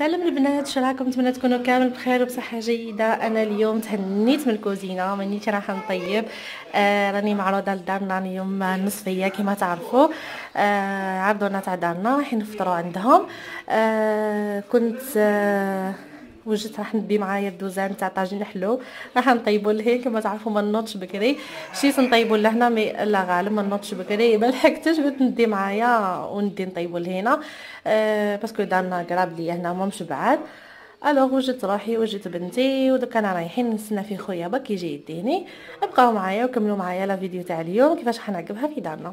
سلام البنات شراكم نتمنى تكونوا كامل بخير وبصحه جيده انا اليوم تهنيت من الكوزينه مانيش راح نطيب آه راني معروضه لدارنا اليوم نصفيه كما تعرفوا آه عرضونا تاع دارنا راح نفطروا عندهم آه كنت آه وجدت راح ندي معايا الدوزان تاع طاجين حلو راح نطيبو لهي كما تعرفوا ما نوضش بكري شيت نطيبو لهنا مي لا غالب ما نوضش بكري ما لحقتش بغيت ندي معايا وندي نطيبو لهنا أه باسكو دارنا قراب ليا هنا ما مشبعات الوغ وجدت روحي وجدت بنتي ودوك انا رايحين نستنى في خويا باك يجي يديني ابقاو معايا وكملوا معايا لا فيديو تاع اليوم كيفاش راح نعقبها في دارنا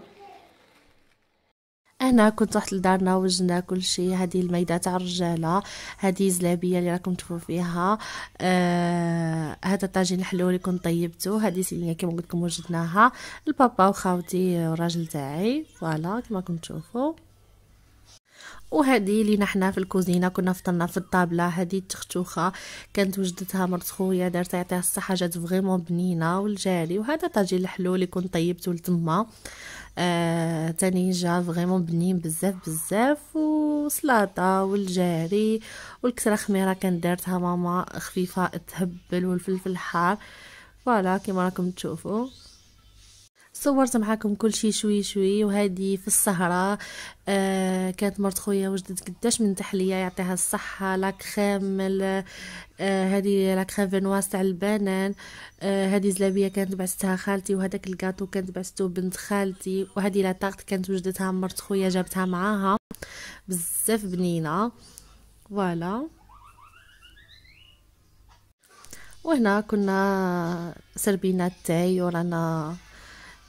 انا كنت رحت لدارنا وجنا كل شيء هذه الميده تاع الرجاله هذه زلابيه اللي راكم تشوفوا فيها آه الطاجين الحلو اللي كنت طيبته هذه سيليا كما قلت لكم وجدناها البابا وخاوتي والراجل تاعي فوالا كما راكم تشوفوا وهذه لينا حنا في الكوزينه كنا فطرنا في الطابله هذه التختوخه كانت وجدتها مرت خويا دارت يعطيها الصحه جات فريمون بنينه والجاري وهذا طاجين الحلو اللي كنت طيبته لتما آه تاني جا فريمون بنين بزاف بزاف وسلاطه والجاري والكسره خميره كان دارتها ماما خفيفه تهبل والفلفل حار فوالا كيما راكم تشوفوا صورت معاكم كل شيء شوي شوي وهذه في السهرة آه كانت مرت خويا وجدت قداش من تحلية يعطيها الصحة هذه آه هذه لاكخام فينواس تاع البنان آه زلابية كانت بعثتها خالتي وهذاك الكاطو كانت بعثته بنت خالتي وهذه لاطاغت كانت وجدتها مرت خويا جابتها معاها بزاف بنينة فوالا وهنا كنا سربينا التاي ورانا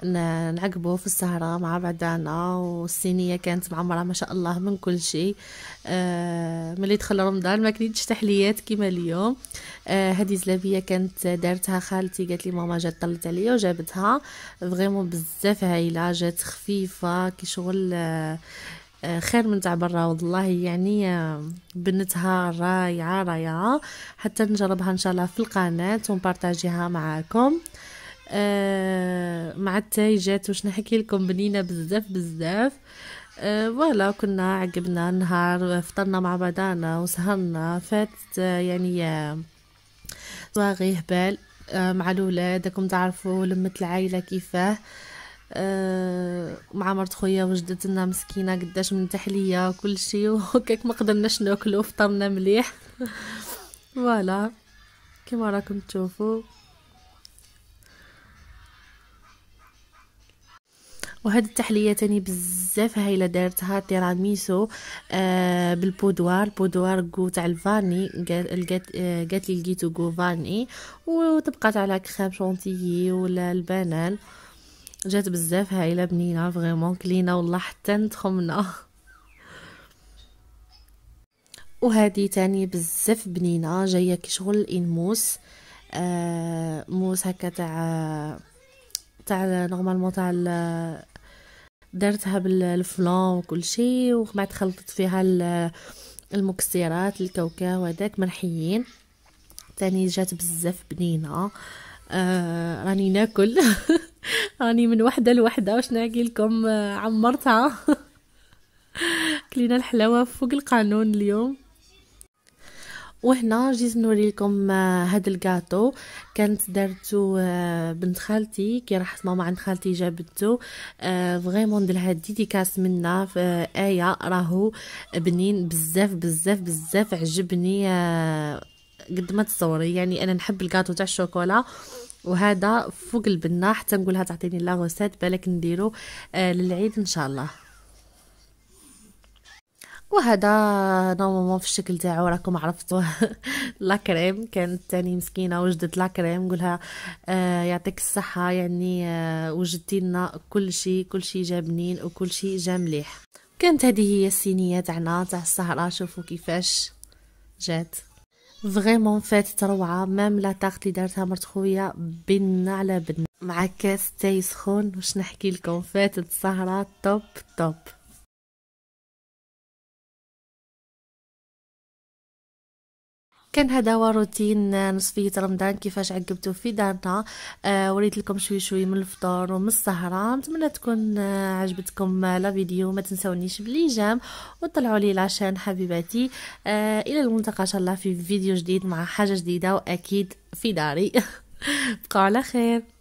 نعقبوه في السهرة مع بعضانا والصينية كانت معمرة ما شاء الله من كل شيء آه ملي دخل رمضان ما كنتش تحليات كيما اليوم آه هذه زلابية كانت دارتها خالتي قالت لي ماما جات طلت عليا وجابتها فريمون بزاف هايلة جات خفيفة كي شغل آه،, آه خير من تاع برا والله يعني آه، بنتها رايعه رايعه حتى نجربها ان شاء الله في القناه ونبارطاجيها معاكم آه، مع التاي جات واش نحكي لكم بنينه بزاف بزاف آه كنا عقبنا النهار فطرنا مع بعضنا وسهرنا فات آه، يعني آه، صواغي هبال مع الاولاد راكم تعرفوا لمه العائله كيفاه أه مع مرت خويا وجدتنا مسكينه قداش من تحليه وكل شيء وكيك ما قدرناش ناكلو فطرنا مليح فوالا كما راكم تشوفوا وهاد التحليه تاني بزاف هايله دارتها تيراميسو آه بالبودوار بودوار كو تاع الفاني لقات آه، قالت لي لقيتو كو فاني وطبقات على كريم شونتيي ولا البنان جات بزاف هايله بنينه فغيمون كلينا والله حتى نتخمنا وهذه تاني بزاف بنينه جايه كشغل انموس آه موس هكا تاع تاع نورمالمون تاع درتها بالفلان وكل شيء ومن بعد خلطت فيها المكسرات الكاوكاو هذاك مرحيين تاني جات بزاف بنينه آه راني ناكل راني من وحده لوحده واش نحكي لكم آه، عمرتها كلينا الحلاوه فوق القانون اليوم وهنا جيت نوري لكم آه، هاد الكاطو كانت دارتو آه، بنت خالتي كي راحت ماما عند خالتي جابتو آه، فريمون درها ديديكاس منا في ايه راهو بنين بزاف بزاف بزاف عجبني قد ما تصوري يعني انا نحب الكاطو تاع الشوكولا وهذا فوق البنه حتى نقولها تعطيني لا روسيت بالك نديرو للعيد ان شاء الله وهذا نورمالمون في الشكل تاعو راكم عرفتوه لا كريم كانت تاني مسكينه وجدت لا كريم نقولها آه، يعطيك الصحه يعني آه، وجدتي لنا كل شيء كل شيء جا بنين وكل شيء جا مليح كانت هذه هي السينيه تاعنا تاع السهره شوفوا كيفاش جات فريمون فاتت روعه مام لا تاغت اللي دارتها مرت خويا بنا على بنا مع كاس تاي سخون واش نحكي لكم فاتت السهره توب توب كان هذا هو روتين نصفية رمضان كيفاش عقبتو في دارنا آه وريت لكم شوي شوي من الفطور ومن السهرة نتمنى تكون آه عجبتكم لا فيديو ما تنسونيش جام وطلعوا لي لاشين حبيباتي آه الى الملتقى ان شاء الله في فيديو جديد مع حاجة جديدة واكيد في داري بقوا على خير